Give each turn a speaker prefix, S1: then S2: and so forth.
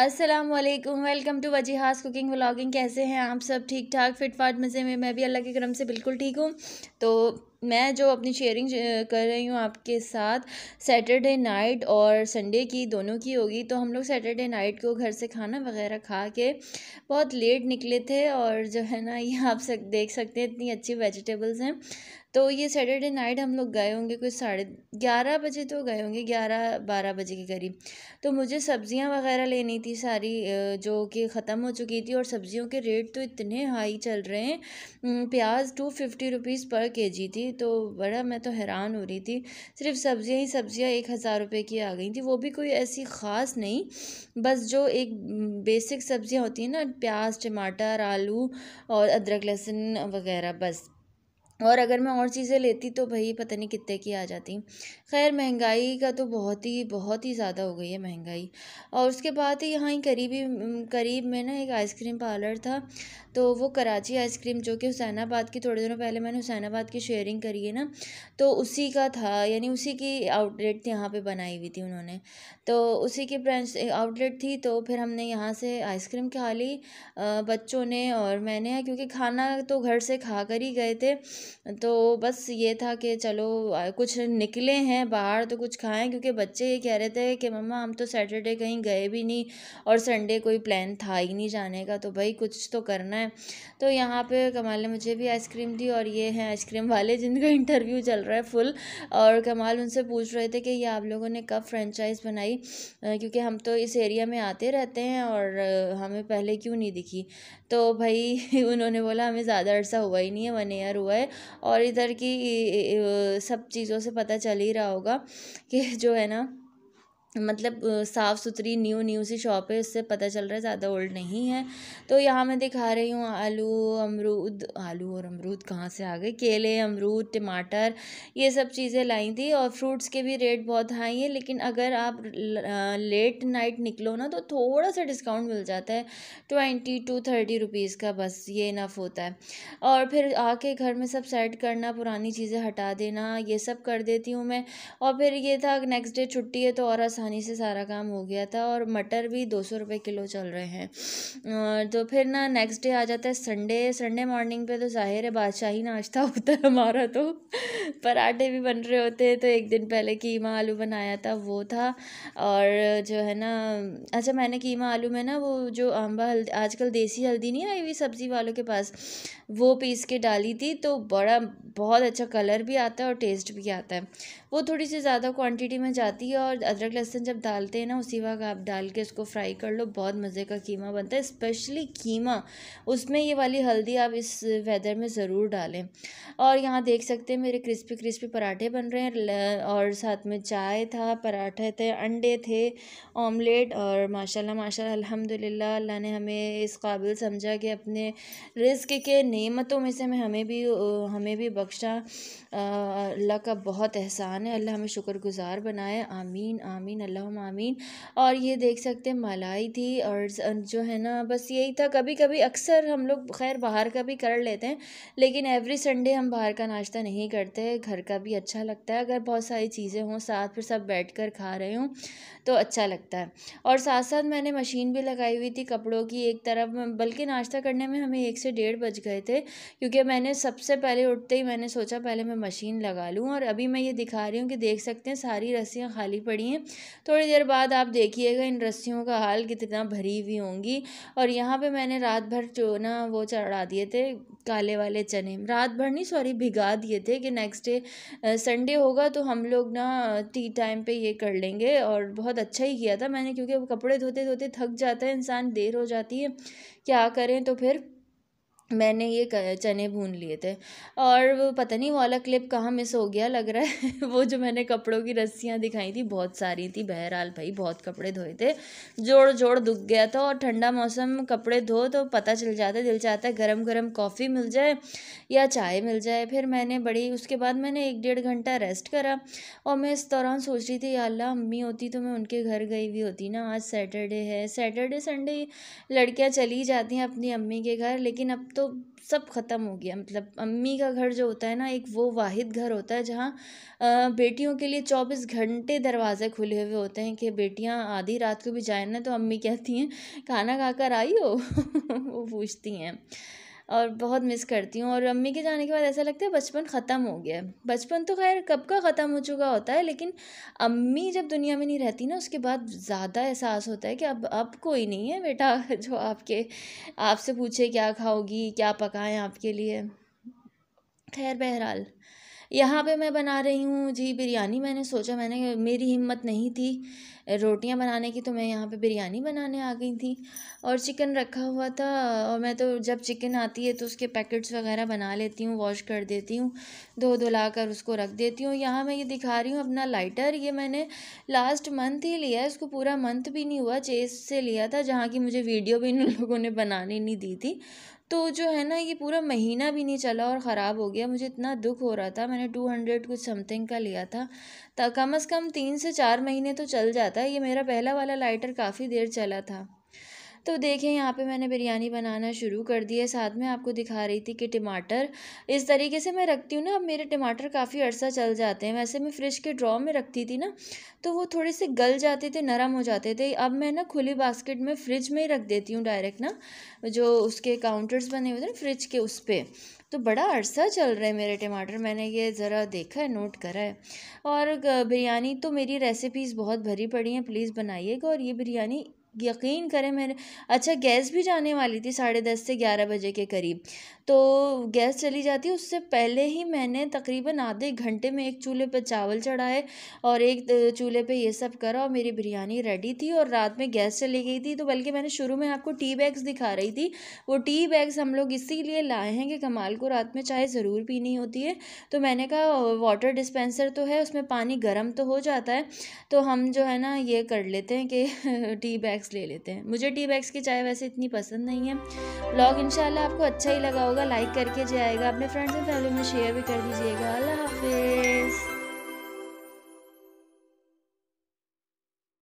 S1: अस्सलाम वालेकुम welcome to Wajiha's cooking vlogging कैसे हैं आप सब ठीक ठाक फिट फाट मज़े में मैं भी अल्लाह के करम से बिल्कुल ठीक हूँ तो मैं जो अपनी शेयरिंग कर रही हूँ आपके साथ सैटरडे नाइट और संडे की दोनों की होगी तो हम लोग सैटरडे नाइट को घर से खाना वगैरह खा के बहुत लेट निकले थे और जो है ना ये आप सक देख सकते हैं इतनी अच्छी वेजिटेबल्स हैं तो ये सैटरडे नाइट हम लोग गए होंगे कुछ साढ़े ग्यारह बजे तो गए होंगे ग्यारह बारह बजे के करीब तो मुझे सब्ज़ियाँ वगैरह लेनी थी सारी जो कि ख़त्म हो चुकी थी और सब्ज़ियों के रेट तो इतने हाई चल रहे हैं प्याज टू फिफ्टी रुपीज़ पर के जी थी तो बड़ा मैं तो हैरान हो रही थी सिर्फ सब्ज़ियाँ ही सब्ज़ियाँ एक हज़ार रुपये की आ गई थी वो भी कोई ऐसी ख़ास नहीं बस जो एक बेसिक सब्ज़ियाँ होती हैं ना प्याज टमाटर आलू और अदरक लहसुन वगैरह बस और अगर मैं और चीज़ें लेती तो भाई पता नहीं कितने की आ जाती खैर महंगाई का तो बहुत ही बहुत ही ज़्यादा हो गई है महंगाई और उसके बाद ही यहाँ ही करीबी करीब में ना एक आइसक्रीम पार्लर था तो वो कराची आइसक्रीम जो कि हुसैनाबाद की थोड़े दिनों पहले मैंने हुसैनाबाद की शेयरिंग करी है ना तो उसी का था यानी उसी की आउटलेट यहाँ पर बनाई हुई थी उन्होंने तो उसी की ब्रांच आउटलेट थी तो फिर हमने यहाँ से आइसक्रीम खा ली बच्चों ने और मैंने क्योंकि खाना तो घर से खा कर ही गए थे तो बस ये था कि चलो कुछ निकले हैं बाहर तो कुछ खाएं क्योंकि बच्चे ये कह रहे थे कि मम्मा हम तो सैटरडे कहीं गए भी नहीं और संडे कोई प्लान था ही नहीं जाने का तो भाई कुछ तो करना है तो यहाँ पे कमाल ने मुझे भी आइसक्रीम दी और ये हैं आइसक्रीम वाले जिनका इंटरव्यू चल रहा है फुल और कमाल उनसे पूछ रहे थे कि ये आप लोगों ने कब फ्रेंचाइज़ बनाई क्योंकि हम तो इस एरिया में आते रहते हैं और हमें पहले क्यों नहीं दिखी तो भाई उन्होंने बोला हमें ज़्यादा अर्सा हुआ ही नहीं है वन ईयर हुआ है और इधर की सब चीज़ों से पता चल ही रहा होगा कि जो है ना मतलब साफ़ सुथरी न्यू न्यू सी शॉप है उससे पता चल रहा है ज़्यादा ओल्ड नहीं है तो यहाँ मैं दिखा रही हूँ आलू अमरूद आलू और अमरूद कहाँ से आ गए केले अमरूद टमाटर ये सब चीज़ें लाई थी और फ्रूट्स के भी रेट बहुत हाई हैं लेकिन अगर आप लेट नाइट निकलो ना तो थोड़ा सा डिस्काउंट मिल जाता है ट्वेंटी टू थर्टी रुपीज़ का बस ये इनफ होता है और फिर आके घर में सब सेट करना पुरानी चीज़ें हटा देना ये सब कर देती हूँ मैं और फिर ये था नेक्स्ट डे छुट्टी है तो और आसान आसानी से सारा काम हो गया था और मटर भी दो सौ रुपये किलो चल रहे हैं तो फिर ना नेक्स्ट डे आ जाता है संडे संडे मॉर्निंग पे तो जाहिर है बादशाही नाश्ता होता है हमारा तो पराठे भी बन रहे होते हैं तो एक दिन पहले कीमा आलू बनाया था वो था और जो है ना अच्छा मैंने कीमा आलू में ना वो जो आंबा हल्दी आजकल देसी हल्दी नहीं आई हुई सब्ज़ी वालों के पास वो पीस के डाली थी तो बड़ा बहुत अच्छा कलर भी आता है और टेस्ट भी आता है वो थोड़ी सी ज़्यादा क्वांटिटी में जाती है और अदरक लहसुन लहसुन जब डालते हैं ना उसी वक्त आप डाल के इसको फ्राई कर लो बहुत मज़े का कीमा बनता है स्पेशली कीमा उसमें ये वाली हल्दी आप इस वेदर में ज़रूर डालें और यहाँ देख सकते हैं मेरे क्रिस्पी क्रिस्पी पराठे बन रहे हैं और साथ में चाय था पराठे थे अंडे थे ऑमलेट और माशाल्लाह माशाल्लाह अल्हम्दुलिल्लाह अल्लाह ने हमें इस काबिल समझा कि अपने रिस्क के नेमतों में से हमें भी हमें भी बख्शा अल्लाह का बहुत एहसान है अल्लाह हमें शुक्रगुजार बनाए आमीन आमीन आमीन और ये देख सकते हैं मलाई थी और जो है ना बस यही था कभी कभी अक्सर हम लोग खैर बाहर का भी कर लेते हैं लेकिन एवरी संडे हम बाहर का नाश्ता नहीं करते घर का भी अच्छा लगता है अगर बहुत सारी चीज़ें हों साथ पर सब बैठ कर खा रहे हों तो अच्छा लगता है और साथ साथ मैंने मशीन भी लगाई हुई थी कपड़ों की एक तरफ बल्कि नाश्ता करने में हमें एक से डेढ़ बज गए थे क्योंकि मैंने सबसे पहले उठते ही मैंने सोचा पहले मैं मशीन लगा लूँ और अभी मैं ये दिखा रही हूँ कि देख सकते हैं सारी रस्सियाँ खाली पड़ी हैं थोड़ी देर बाद आप देखिएगा इन रस्सियों का हाल कितना भरी हुई होंगी और यहाँ पे मैंने रात भर जो ना वो चढ़ा दिए थे काले वाले चने रात भर नहीं सॉरी भिगा दिए थे कि नेक्स्ट डे संडे होगा तो हम लोग ना टी टाइम पे ये कर लेंगे और बहुत अच्छा ही किया था मैंने क्योंकि कपड़े धोते धोते थक जाता है इंसान देर हो जाती है क्या करें तो फिर मैंने ये चने भून लिए थे और वो पता नहीं वाला क्लिप कहाँ मिस हो गया लग रहा है वो जो मैंने कपड़ों की रस्सियाँ दिखाई थी बहुत सारी थी बहरहाल भाई बहुत कपड़े धोए थे जोड़ जोड़ दुख गया था और ठंडा मौसम कपड़े धो तो पता चल जाता है दिल चाहता है गरम गरम कॉफ़ी मिल जाए या चाय मिल जाए फिर मैंने बड़ी उसके बाद मैंने एक डेढ़ घंटा रेस्ट करा और मैं इस दौरान सोच रही थी अल्लाह अम्मी होती तो मैं उनके घर गई हुई होती ना आज सैटरडे है सैटरडे संडे लड़कियाँ चली जाती हैं अपनी अम्मी के घर लेकिन अब तो तो सब ख़त्म हो गया मतलब अम्मी का घर जो होता है ना एक वो वाहिद घर होता है जहाँ बेटियों के लिए चौबीस घंटे दरवाज़े खुले हुए होते हैं कि बेटियाँ आधी रात को भी जाए ना तो अम्मी कहती हैं खाना खाकर आई हो वो पूछती हैं और बहुत मिस करती हूँ और अम्मी के जाने के बाद ऐसा लगता है बचपन ख़त्म हो गया है बचपन तो खैर कब का ख़त्म हो चुका होता है लेकिन अम्मी जब दुनिया में नहीं रहती ना उसके बाद ज़्यादा एहसास होता है कि अब अब कोई नहीं है बेटा जो आपके आपसे पूछे क्या खाओगी क्या पकाएं आपके लिए खैर बहरहाल यहाँ पे मैं बना रही हूँ जी बिरयानी मैंने सोचा मैंने मेरी हिम्मत नहीं थी रोटियाँ बनाने की तो मैं यहाँ पे बिरयानी बनाने आ गई थी और चिकन रखा हुआ था और मैं तो जब चिकन आती है तो उसके पैकेट्स वगैरह बना लेती हूँ वॉश कर देती हूँ धो धुला कर उसको रख देती हूँ यहाँ मैं ये दिखा रही हूँ अपना लाइटर ये मैंने लास्ट मंथ ही लिया इसको पूरा मंथ भी नहीं हुआ चेस से लिया था जहाँ की मुझे वीडियो भी इन लोगों ने बनाने नहीं दी थी तो जो है ना ये पूरा महीना भी नहीं चला और ख़राब हो गया मुझे इतना दुख हो रहा था मैंने टू हंड्रेड कुछ समथिंग का लिया था कम अज़ कम तीन से चार महीने तो चल जाता है ये मेरा पहला वाला लाइटर काफ़ी देर चला था तो देखें यहाँ पे मैंने बिरयानी बनाना शुरू कर दी है साथ में आपको दिखा रही थी कि टमाटर इस तरीके से मैं रखती हूँ ना अब मेरे टमाटर काफ़ी अर्सा चल जाते हैं वैसे मैं फ्रिज के ड्रॉ में रखती थी ना तो वो थोड़े से गल जाते थे नरम हो जाते थे अब मैं ना खुली बास्केट में फ्रिज में ही रख देती हूँ डायरेक्ट ना जो उसके काउंटर्स बने हुए थे ना फ्रिज के उस पर तो बड़ा अरसा चल रहा है मेरे टमाटर मैंने ये ज़रा देखा है नोट करा है और बिरयानी तो मेरी रेसिपीज़ बहुत भरी पड़ी हैं प्लीज़ बनाइएगा और ये बिरयानी यकीन करें मैंने अच्छा गैस भी जाने वाली थी साढ़े दस से ग्यारह बजे के करीब तो गैस चली जाती उससे पहले ही मैंने तकरीबन आधे घंटे में एक चूल्हे पर चावल चढ़ाए और एक चूल्हे पे ये सब करा और मेरी बिरयानी रेडी थी और रात में गैस चली गई थी तो बल्कि मैंने शुरू में आपको टी बैग्स दिखा रही थी वो टी बैग्स हम लोग इसी लाए हैं कि कमाल को रात में चाय ज़रूर पीनी होती है तो मैंने कहा वाटर डिस्पेंसर तो है उसमें पानी गर्म तो हो जाता है तो हम जो है ना ये कर लेते हैं कि टी बैग्स बैग्स ले लेते हैं मुझे टी बैग्स की चाय वैसे इतनी पसंद नहीं है ब्लॉग इंशाल्लाह आपको अच्छा ही लगा होगा लाइक करके जाएगा अपने फ्रेंड्स एंड फैमिली में शेयर भी कर दीजिएगा अल्लाह हाफिज़